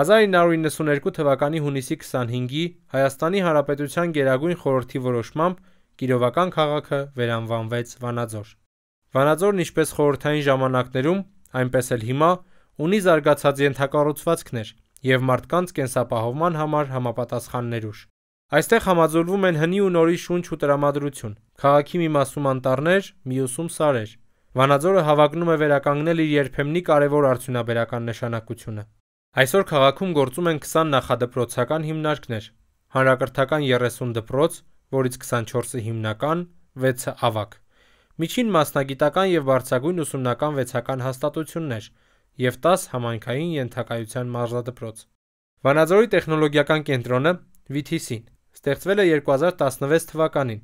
1992 թվականի հունիսի 25-ի Հայաստանի Հանրապետության Գերագույն խորհրդի որոշմամբ Կիրովական քաղաքը վերանվանվեց Վանաձոր։ Վանաձորն ինչպես խորհրդային ժամանակներում, այնպես էլ հիմա ունի զարգացած ենթակառուցվածքներ և մարդկանց կենսապահովման համար համապատասխան ներուժ։ Այստեղ համաձուլվում են հնի ու նորի շունչ ու տրամադրություն, քաղաքի մի մասում անտառներ, մյուսում սարեր։ Վանաձորը հավակնում է վերականգնել իր երբեմնի կարևոր արդյունաբերական նշանակությունը։ Այսօր քաղաքում գործում են 20 նախադպրոցական հիմնարկներ, հանրակրթական 30 դպրոց, որից 24-ը հիմնական, 6-ը ավագ։ Միջին մասնագիտական եւ բարձրագույն ուսումնական վեցական հաստատություններ եւ 10 համայնքային ենթակայության մարզադպրոց։ Վանաձորի տեխնոլոգիական կենտրոնը VTC-ն ստեղծվել է 2016 թվականին։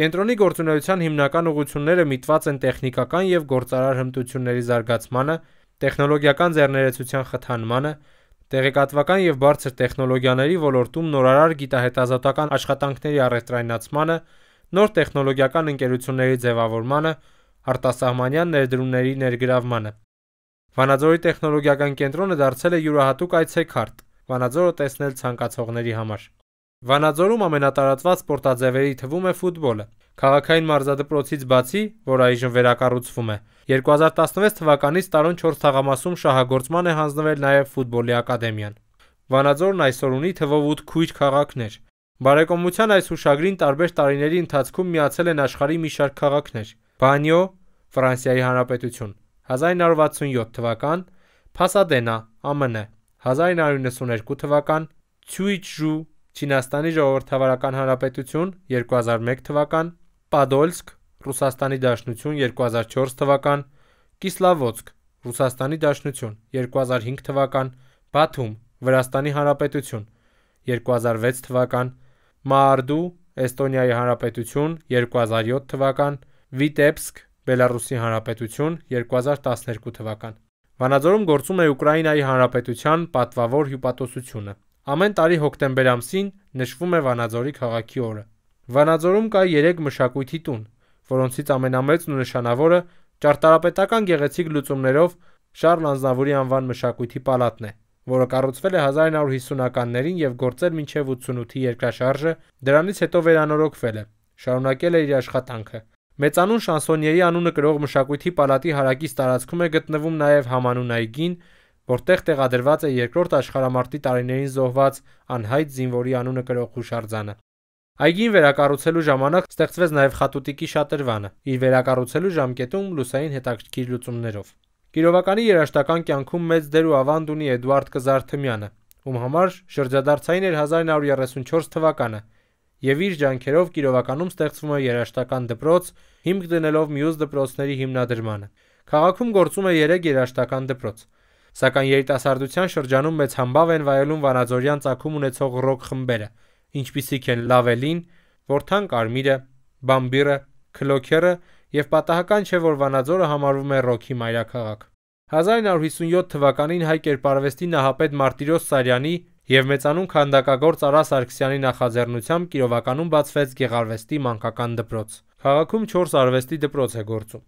Կենտրոնի գործունեության հիմնական ուղղությունները միտված են տեխնիկական եւ գործարար հմտությունների զարգացմանը, տեխնոլոգիական ձեռներեցության խթանմանը, տեղեկատվական եւ բարձր տեխնոլոգիաների ոլորտում նորարար գիտահետազոտական աշխատանքների առևտրայնացմանը, նոր տեխնոլոգիական ընկերությունների ձևավորմանը, արտասահմանյան ներդրումների ներգրավմանը։ Վանաձորի տեխնոլոգիական կենտրոնը դարձել է յուրահատուկ այցեքարտ՝ Վանաձորը տեսնել ցանկացողների համար։ Վանաձորում ամենատարածված սպորտաձևերի թվում է ֆուտբոլը։ Քաղաքային մարզադպրոցից բացի, որ այժմ վերակառուցվում է, 2016 թվականից տարոն 4 թաղամասում շահագործման է հանձնվել նաև ֆուտբոլի ակադեմիան։ Վանաձորն այսօր ունի թվով 8 քույր քաղաքներ։ Բարեկամության այս հուշագրին տարբեր տարիների ընթացքում միացել են աշխարհի մի շարք քաղաքներ։ Բանյո, Ֆրանսիայի Հանրապետություն, 1967 թվական, Փասադենա, ԱՄՆ, 1992 թվական, Ցյուիջու, Չինաստանի ժողովրդավարական հանրապետություն 2001 թվական, Պադոլսկ, Ռուսաստանի Դաշնություն 2004 թվական, Կիսլավոցկ, Ռուսաստանի Դաշնություն 2005 թվական, Բաթում, Վրաստանի Հանրապետություն 2006 թվական, Մաարդու, Էստոնիայի Հանրապետություն 2007 թվական, Վիտեբսկ, Բելարուսի Հանրապետություն 2012 թվական։ Վանաձորում գործում է Ուկրաինայի Հանրապետության պատվավոր հյուպատոսությունը։ Ամեն տարի հոկտեմբեր ամսին նշվում է Վանաձորի քաղաքի օրը։ Վանաձորում կա 3 մշակույթի տուն, որոնցից ամենամեծն ու նշանավորը ճարտարապետական գեղեցիկ լուծումներով Շարլ Անզնավուրի անվան մշակույթի պալատն է, որը կառուցվել է 1950-ականներին եւ գործել մինչեւ 88-ի երկրաշարժը, դրանից հետո վերանորոգվել է։ Շարունակել է իր աշխատանքը։ Մեծանուն շանսոնիերի անունը կրող մշակույթի պալատի հարակից տարածքում է գտնվում նաեւ համանուն այգին, որտեղ տեղադրված է երկրորդ աշխարհամարտի տարիներին զոհված անհայտ զինվորի անունը կրող հուշարձանը։ Այգին վերակառուցելու ժամանակ ստեղծվեց նաև Խատուտիկի շատրվանը՝ իր վերակառուցելու ժամկետում լուսային հետաքրքիր լուծումներով։ Կիրովականի երաժշտական կյանքում մեծ դեր ու ավանդ ունի Էդուարդ Կզարթմյանը, ում համար շրջադարձային էր 1934 թվականը, եւ իր ջանքերով Կիրովականում ստեղծվում է երաժշտական դպրոց, հիմք դնելով մյուս դպրոցների հիմնադրմանը։ Քաղաքում գործում է 3 երաժշտական դպրոց՝ Սակայն երիտասարդության շրջանում մեծ համբավ են վայելում վանաձորյան ծագում ունեցող ռոք խմբերը, ինչպիսիք են Լավելին, Որթան Կարմիրը, Բամբիրը, Քլոքերը եւ պատահական չէ, որ Վանաձորը համարվում է ռոքի մայրաքաղաք։ 1957 թվականին հայ կերպարվեստի նահապետ Մարտիրոս Սարյանի եւ մեծանուն քանդակագործ Արա Սարգսյանի նախաձեռնությամբ Կիրովականում բացվեց Գեղարվեստի մանկական դպրոց։ Քաղաքում 4 արվեստի դպրոց է գործում։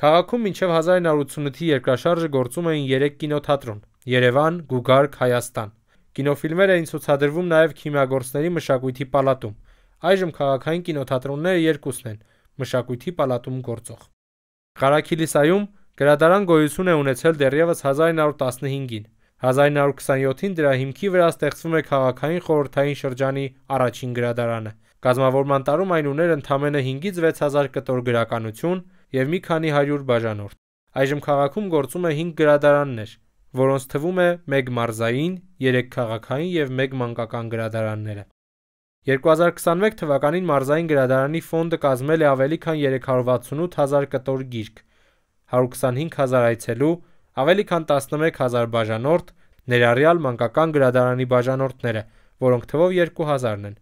Քաղաքում մինչև 1988-ի երկրաշարժը գործում էին 3 կինոթատրոն՝ Երևան, Գուգարք, Հայաստան։ Կինոֆիլմեր էին ցուցադրվում նաև Քիմիագործների մշակույթի պալատում։ Այժմ քաղաքային կինոթատրոնները երկուսն են՝ մշակույթի պալատում գործող։ Ղարաքիլիսայում գրադարան գոյություն է ունեցել դեռևս 1915-ին։ 1927-ին դրա հիմքի վրա ստեղծվում է քաղաքային խորհրդային շրջանի առաջին գրադարանը։ Կազմավորման տարում այն ուներ ընդամենը 5-ից 6 հազար կտոր գրականություն, եւ մի քանի 100 բաժանորդ։ Այժմ քաղաքում գործում է 5 գրադարաններ, որոնց թվում է 1 մարզային, 3 քաղաքային եւ 1 մանկական գրադարանները։ 2021 թվականին մարզային գրադարանի ֆոնդը կազմել է ավելի քան 368000 կտոր գիրք, 125000 այցելու, ավելի քան 11000 բաժանորդ, ներառյալ մանկական գրադարանի բաժանորդները, որոնք թվով 2000-ն են,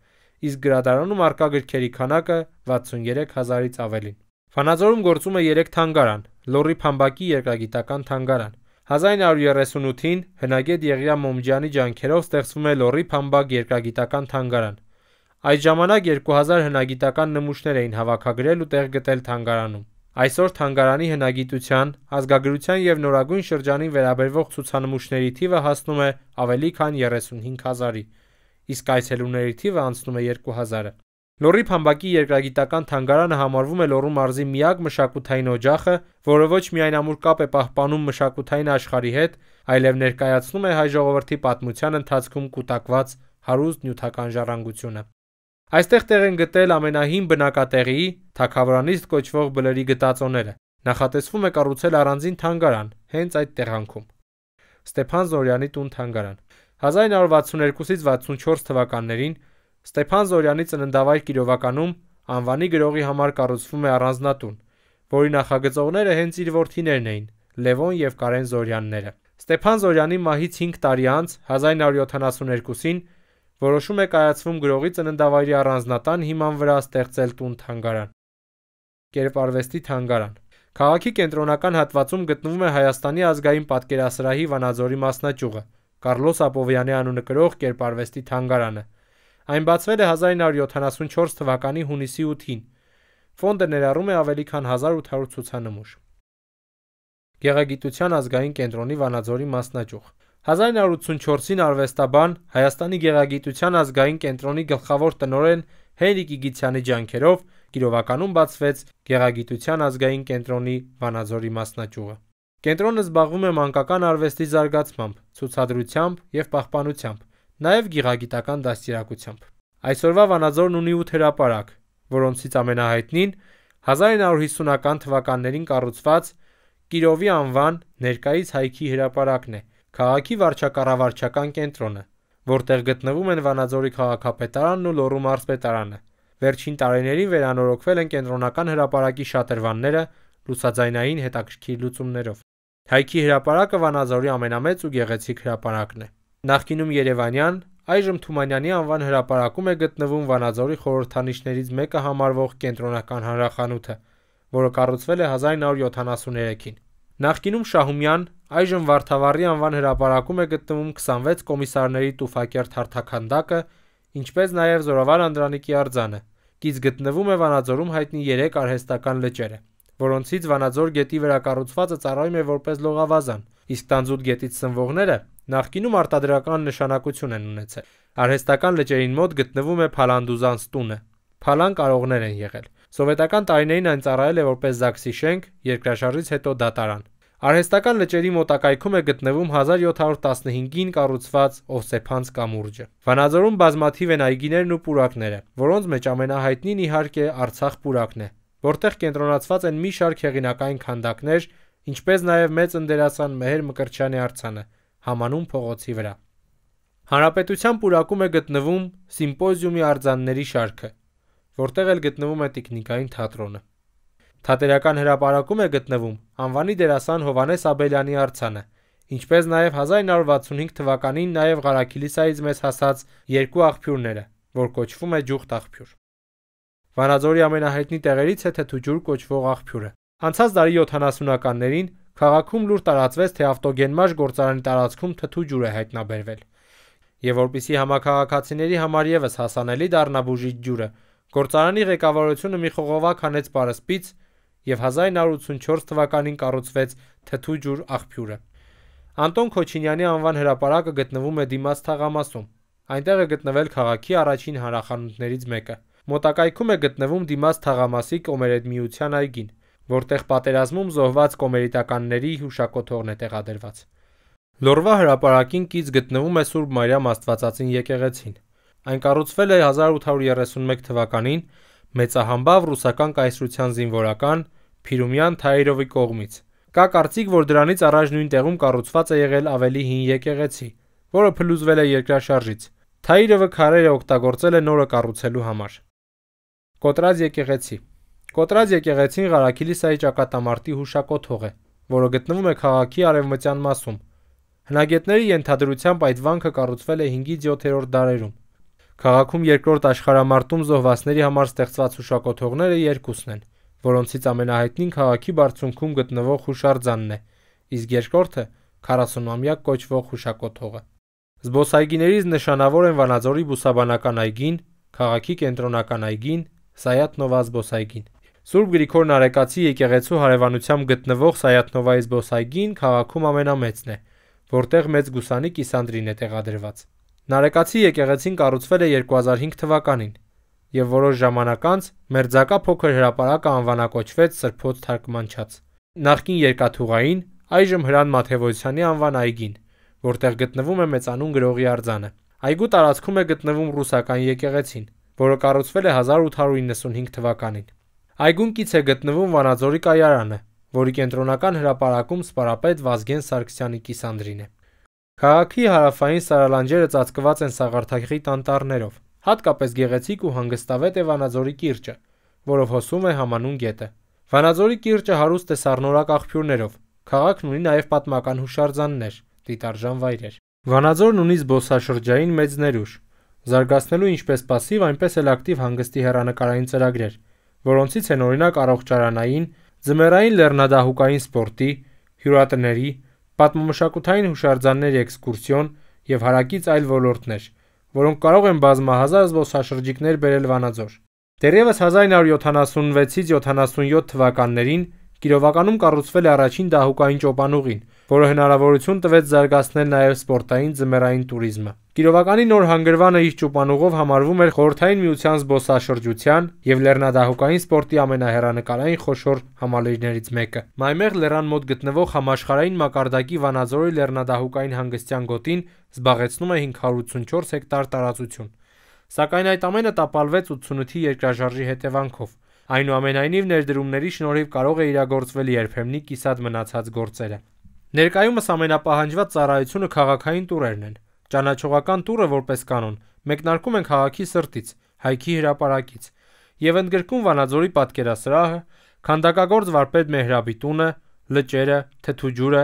իսկ գրադարանում արկա գրքերի քանակը 63000-ից ավելին։ Վանաձորում գործում է 3 թանգարան՝ Լոռի Փամբակի երկրագիտական թանգարան։ 1938-ին հնագետ Եղիա Մոմջյանի ջանքերով ստեղծվում է Լոռի Փամբակ երկրագիտական թանգարան։ Այդ ժամանակ 2000 հնագիտական նմուշներ էին հավաքագրել ու տեղ գտել թանգարանում։ Այսօր թանգարանի հնագիտության, ազգագրության և նորագույն շրջանին վերաբերող ցուցանմուշների թիվը հասնում է ավելի քան 35 հազարի, իսկ այցելուների թիվը անցնում է 2000-ը։ Լոռի փամբակի երկրագիտական թանգարանը համարվում է Լոռու մարզի միակ մշակութային օջախը, որը ոչ միայն ամուր կապ է պահպանում մշակութային աշխարհի հետ, այլև ներկայացնում է հայ ժողովրդի պատմության ընթացքում կուտակված հարուստ նյութական ժառանգությունը։ Այստեղ տեղ են գտել ամենահին բնակատեղիի թակավորանիստ կոչվող բլրի գտածոները։ Նախատեսվում է կառուցել առանձին թանգարան հենց այդ տեղանքում։ Ստեփան Զորյանի տուն թանգարան 1962-ից 64 թվականներին Ստեփան Զորյանի ծննդավայր Կիրովականում անվանի գրողի համար կառուցվում է առանձնատուն, որի նախագծողները հենց իր որդիներն էին՝ Լևոն և Կարեն Զորյանները։ Ստեփան Զորյանի մահից 5 տարի անց 1972-ին որոշում է կայացվում գրողի ծննդավայրի առանձնատան հիման վրա ստեղծել տուն-թանգարան (կերպարվեստի թանգարան)։ Քաղաքի կենտրոնական հատվածում գտնվում է Հայաստանի ազգային պատկերասրահի վանաձորի մասնաճյուղը, Կառլոս Ապովյանի անունը կրող կերպարվեստի թանգարանը, Այն բացվել է 1974 թվականի հունիսի 8-ին։ Ֆոնդը ներառում է ավելի քան 1800 ցուցանմուշ։ Գեղագիտության ազգային կենտրոնի Վանաձորի մասնաճյուղ 1984-ին արվեստաբան Հայաստանի գեղագիտության ազգային կենտրոնի գլխավոր տնօրեն Հենրիկ Իգիթյանի ջանքերով Կիրովականում բացվեց Գեղագիտության ազգային կենտրոնի Վանաձորի մասնաճյուղը։ Կենտրոնը զբաղվում է մանկական արվեստի զարգացմամբ, ցուցադրությամբ եւ պահպանությամբ նաև գեղագիտական դաստիարակությամբ։ Այսօրվա Վանաձորն ունի 8 հրապարակ, որոնցից ամենահայտնին 1950-ական թվականներին կառուցված Կիրովի անվան ներկայիս Հայքի հրապարակն է, քաղաքի վարչակառավարչական կենտրոնը, որտեղ գտնվում են Վանաձորի քաղաքապետարանն ու Լոռու մարզպետարանը։ Վերջին տարիներին վերանորոգվել են կենտրոնական հրապարակի շատրվանները լուսաձայնային հետաքրքիր լուծումներով։ Հայքի հրապարակը Վանաձորի ամենամեծ ու գեղեցիկ հրապարակն է։ Նախկինում երևանյան, այժմ Թումանյանի անվան հրապարակում է գտնվում Վանաձորի խորհրդանիշներից մեկը համարվող Կենտրոնական հանրախանութը, որը կառուցվել է 1973-ին։ Նախկինում Շահումյան, այժմ Վարդավառի անվան հրապարակում է գտնվում 26 կոմիսարների տուֆակերտ հարթաքանդակը, ինչպես նաև Զորավար Անդրանիկի արձանը։ Կից գտնվում է Վանաձորում հայտնի 3 արհեստական լճերը, որոնցից Վանաձոր գետի վրա կառուցվածը ծառայում է որպես լողավազան, իսկ Տանձուտ գետից սնվողները Նախկինում արտադրական նշանակություն են ունեցել։ Արհեստական լճերին մոտ գտնվում է Փալանդուզանց տունը։ Փալան կարողներ են եղել։ Սովետական տարիներին այն ծառայել է որպես զաքսի շենք, երկրաշարժից հետո դատարան։ Արհեստական լճերի մոտակայքում է գտնվում 1715-ին կառուցված Օսեփանց կամուրջը։ Վանաձորում բազմաթիվ են այգիներն ու պուրակները, որոնց մեջ ամենահայտնին իհարկե Արցախ պուրակն է, որտեղ կենտրոնացված են մի շարք հեղինակային քանդակներ, ինչպես նաև մեծ ընդերասան Մեհեր Մկրչյանի արձանը համանուն փողոցի վրա։ Հանրապետության պուրակում է գտնվում Սիմպոզիումի արձանների շարքը, որտեղ էլ գտնվում է տեխնիկային թատրոնը։ Թատերական հրապարակում է գտնվում անվանի դերասան Հովանես Աբելյանի արձանը, ինչպես նաև 1965 թվականին նաև Ղարաքիլիսայից մեզ հասած երկու աղբյուրները, որ կոչվում է ջուղտ աղբյուր։ Վանաձորի ամենահայտնի տեղերից է թթուջուր կոչվող աղբյուրը։ Անցած դարի 70-ականներին Քաղաքում լուր տարածվեց, թե ավտոգենմաշ գործարանի տարածքում թթու ջուր է հայտնաբերվել։ Եվ որպիսի համակարգացիների համար եւս հասանելի դառնա բուժիչ ջուրը, գործարանի ղեկավարությունը մի խողովակ հանեց Պարսպից եւ 1984 թվականին կառուցվեց թթու ջուր աղբյուրը։ Անտոն Քոչինյանի անվան հրապարակը գտնվում է դիմաց թաղամասում։ Այնտեղ է գտնվել քաղաքի առաջին հանրախանութներից մեկը։ Մոտակայքում է գտնվում դիմաց թաղամասի կոմերեդմիության այգին որտեղ պատերազմում զոհված կոմերիտականների հուշակոթողն է տեղադրված։ Լորվա հրապարակին կից գտնվում է Սուրբ Մարիամ Աստվածածին եկեղեցին։ Այն կառուցվել է 1831 թվականին մեծահամբավ ռուսական կայսրության զինվորական Փիրումյան Թայիրովի կողմից։ Կա կարծիք, որ դրանից առաջ նույն տեղում կառուցված է եղել ավելի հին եկեղեցի, որը փլուզվել է երկրաշարժից։ Թայիրովը քարերը օգտագործել է նորը կառուցելու համար։ Կոտրած եկեղեցի Կոտրած եկեղեցին Ղարաքիլիսայի ճակատամարտի հուշակոթող է, որը գտնվում է քաղաքի արևմտյան մասում։ Հնագետների ենթադրությամբ այդ վանքը կառուցվել է 5-ից 7-րդ դարերում։ Քաղաքում երկրորդ աշխարհամարտում զոհվածների համար ստեղծված հուշակոթողները երկուսն են, որոնցից ամենահայտնին քաղաքի բարձունքում գտնվող հուշարձանն է, իսկ երկրորդը 40-ամյա կոչվող հուշակոթողը։ Զբոսայգիներից նշանավոր են Վանաձորի Բուսաբանական այգին, քաղաքի կենտրոնական այգին, Սայաթ Նովազ զբոսայգին։ Սուրբ Գրիգոր Նարեկացի եկեղեցու հարևանությամբ գտնվող Սայատնովայի զբոսայգին քաղաքում ամենամեծն է, որտեղ մեծ գուսանի կիսանդրին է տեղադրված։ Նարեկացի եկեղեցին կառուցվել է 2005 թվականին, եւ որոշ ժամանակ անց Մերձակա փոքր հրապարակը անվանակոչվեց Սրբոց Թարգմանչած։ Նախկին երկաթուղային, այժմ Հրան Մաթեվոսյանի անվան այգին, որտեղ գտնվում է մեծանուն գրողի արձանը։ Այգու տարածքում է գտնվում ռուսական եկեղեցին, որը կառուցվել է 1895 թվականին։ Այգուն կից է գտնվում Վանաձորի կայարանը, որի կենտրոնական հրապարակում սպարապետ Վազգեն Սարգսյանի կիսանդրին է։ Քաղաքի հարավային սարալանջերը ծածկված են սաղարթախի տանտառներով։ Հատկապես գեղեցիկ ու հանգստավետ է Վանաձորի կիրճը, որով հոսում է համանուն գետը։ Վանաձորի կիրճը հարուստ է սառնորակ աղբյուրներով։ Քաղաքն ունի նաև պատմական հուշարձաններ, դիտարժան վայրեր։ Վանաձորն ունի զբոսաշրջային մեծ ներուժ, զարգացնելու ինչպես пассив, այնպես էլ ակտիվ հանգստի հերանեկարային ծրագրեր, որոնցից են օրինակ առողջարանային, ձմեռային լեռնադահուկային սպորտի, հյուրատների, պատմամշակութային հուշարձանների էքսկուրսիոն եւ հարակից այլ ոլորտներ, որոնք կարող են բազմահազար զբոսաշրջիկներ բերել Վանաձոր։ Դեռևս 1976-ից 77 թվականներին Կիրովականում կառուցվել է առաջին դահուկային ճոպանուղին, որը հնարավորություն տվեց զարգացնել նաև սպորտային ձմեռային туриզմը։ Տիրովականի նոր հանգրվանը իր ճոպանուղով համարվում էր Խորհրդային Միության զբոսաշրջության եւ լեռնադահուկային սպորտի ամենահեռանկարային խոշոր համալիրներից մեկը։ Մայմեղ լեռան մոտ գտնվող համաշխարհային մակարդակի Վանաձորի լեռնադահուկային հանգստյան գոտին զբաղեցնում է 584 հեկտար տարածություն։ Սակայն այդ ամենը տապալվեց 88-ի երկրաժարժի հետևանքով։ Այնուամենայնիվ ներդրումների շնորհիվ կարող է իրագործվել երբեմնի կիսատ մնացած գործերը։ Ներկայումս ամենապահանջված ծառայությունը քաղաքային տուրերն են։ Ճանաչողական տուրը որպես կանոն մեկնարկում են քաղաքի սրտից, հայքի հրապարակից եւ ընդգրկում Վանաձորի պատկերասրահը, Քանդակագործ վարպետ Մեհրաբի տունը, լճերը, թթուջուրը,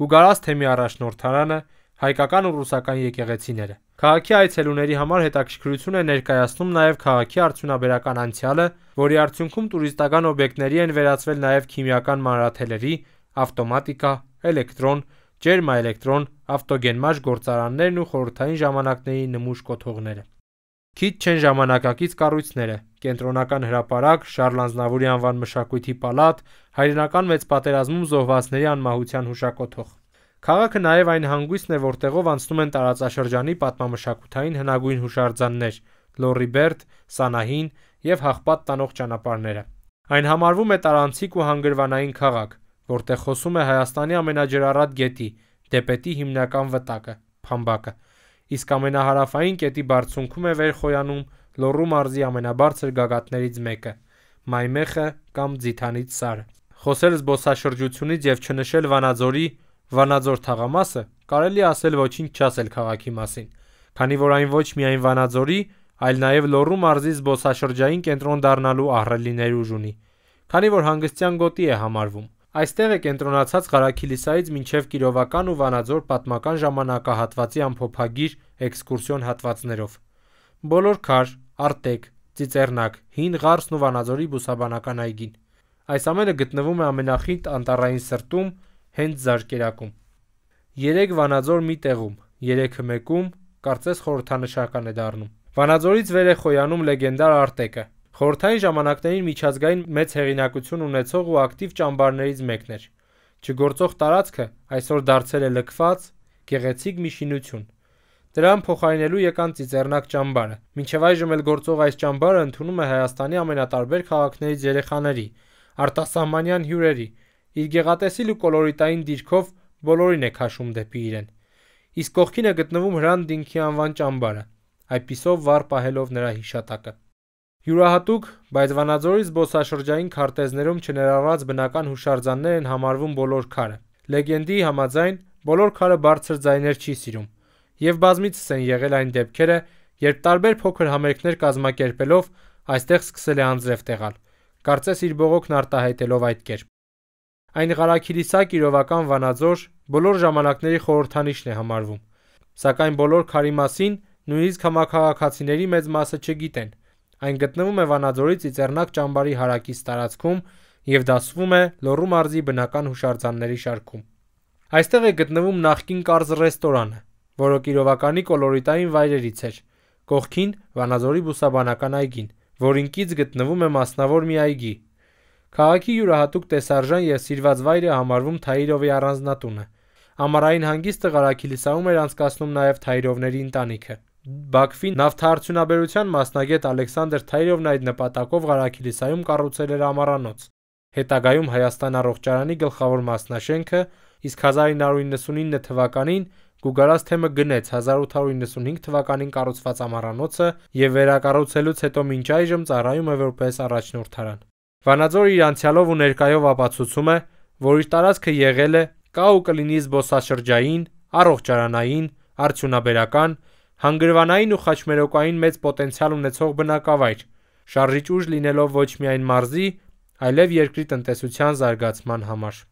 Գուգարաս թեմի առաջնորդարանը, հայկական ու ռուսական եկեղեցիները։ Քաղաքի այցելուների համար հետաքրքրություն է ներկայացնում նաև քաղաքի արդյունաբերական անցյալը, որի արդյունքում տուրիստական օբյեկտների են վերածվել նաև քիմիական մանրաթելերի, ավտոմատիկա, էլեկտրոն, ջերմաէլեկտրոն, ավտոգենմաշ գործարաններն ու խորհրդային ժամանակների նմուշ կոթողները։ Քիչ չեն ժամանակակից կառույցները՝ կենտրոնական հրապարակ, Շարլ Ազնավուրի անվան մշակույթի պալատ, հայրենական մեծ պատերազմում զոհվածների անմահության հուշակոթող։ Քաղաքը նաև այն հանգույցն է, որտեղով անցնում են տարածաշրջանի պատմամշակութային հնագույն հուշարձաններ՝ Լորիբերտ, Սանահին եւ Հաղպատ տանող ճանապարհները։ Այն համարվում է տարանցիկ ու հանգրվանային քաղաք, որտեղ խոսում է Հայաստանի ամենաջրառատ գետի՝ դեպետի հիմնական վտակը՝ փամբակը, իսկ ամենահարավային կետի բարձունքում է վեր խոյանում Լոռու մարզի ամենաբարձր գագաթներից մեկը՝ Մայմեխը կամ Ձիթանից սարը։ Խոսել զբոսաշրջությունից եւ չնշել Վանաձորի Վանաձոր թաղամասը, կարելի ասել ոչինչ չասել քաղաքի մասին, քանի որ այն ոչ միայն Վանաձորի, այլ նաև Լոռու մարզի զբոսաշրջային կենտրոն դառնալու ահռելի ներուժ ունի, քանի որ հանգստյան գոտի է համարվում։ Այստեղ է կենտրոնացած Ղարաքիլիսայից մինչև Կիրովական ու Վանաձոր պատմական ժամանակահատվածի ամփոփագիր էքսկուրսիոն հատվածներով։ Բոլոր քար, արտեկ, ծիծեռնակ, հին ղարսն ու Վանաձորի բուսաբանական այգին։ Այս ամենը գտնվում է ամենախիտ անտարային սրտում, հենց Զարկերակում։ 3 Վանաձոր մի տեղում, 3-ը մեկում, կարծես խորհրդանշական է դառնում։ Վանաձորից վեր է խոյանում լեգենդար արտեկը, Խորհրդային ժամանակներին միջազգային մեծ հեղինակություն ունեցող ու ակտիվ ճամբարներից մեկն էր։ Չգործող տարածքը այսօր դարձել է լքված, գեղեցիկ մի շինություն։ Դրան փոխարինելու եկան Ծիծեռնակ ճամբարը։ Մինչև այժմ էլ գործող այս ճամբարը ընդունում է Հայաստանի ամենատարբեր քաղաքներից երեխաների, արտասահմանյան հյուրերի։ Իր գեղատեսիլ ու կոլորիտային դիրքով բոլորին է քաշում դեպի իրեն։ Իսկ կողքին է գտնվում Հրանտ Դինքի անվան ճամբարը, այդպիսով վառ պահելով նրա հիշատակը։ Յուրահատուկ, բայց Վանաձորի զբոսաշրջային քարտեզներում չներառված բնական հուշարձաններ են համարվում բոլոր քարը։ Լեգենդի համաձայն՝ բոլոր քարը բարձր ձայներ չի սիրում, եւ բազմիցս են եղել այն դեպքերը, երբ տարբեր փոքր համերգներ կազմակերպելով այստեղ սկսել է անձրև տեղալ, կարծես իր բողոքն արտահայտելով այդ կերպ։ Այն Ղարաքիրիսակ իրովական Վանաձոր բոլոր ժամանակների խորհրդանիշն է համարվում, սակայն բոլոր քարի մասին նույնիսկ համաքաղաքացիների մեծ մասը չգիտեն, Այն գտնվում է Վանաձորից Ծիծեռնակ ճամբարի հարակից տարածքում և դասվում է Լոռու մարզի բնական հուշարձանների շարքում։ Այստեղ է գտնվում նախկին կարճ ռեստորանը, որը Կիրովականի կոլորիտային վայրերից էր, կողքին Վանաձորի բուսաբանական այգին, որին կից գտնվում է մասնավոր մի այգի։ Քաղաքի յուրահատուկ տեսարժան և սիրված վայր է համարվում Թաիրովի առանձնատունը։ Ամառային հանգիստը Ղարաքիլիսաում էր անցկացնում նաև Թաիրովների ընտանիքը։ Բաքվի նավթարդյունաբերության մասնագետ Ալեքսանդր Թայրովն այդ նպատակով Ղարաքիլիսայում կառուցել էր ամառանոց։ Հետագայում Հայաստան առողջարանի գլխավոր մասնաշենքը, իսկ 1999 թվականին Գուգարաս թեմը գնեց 1895 թվականին կառուցված ամառանոցը եւ վերակառուցելուց հետո մինչ այժմ ծառայում է որպես առաջնորդարան։ Վանաձորը իր անցյալով ու ներկայով ապացուցում է, որ իր տարածքը եղել է կա ու կլինի զբոսաշրջային, առողջարանային, արդյունաբերական Հանգրվանային ու խաչմերուկային մեծ պոտենցիալ ունեցող բնակավայր, շարժիչ ուժ լինելով ոչ միայն մարզի, այլև երկրի տնտեսության զարգացման համար։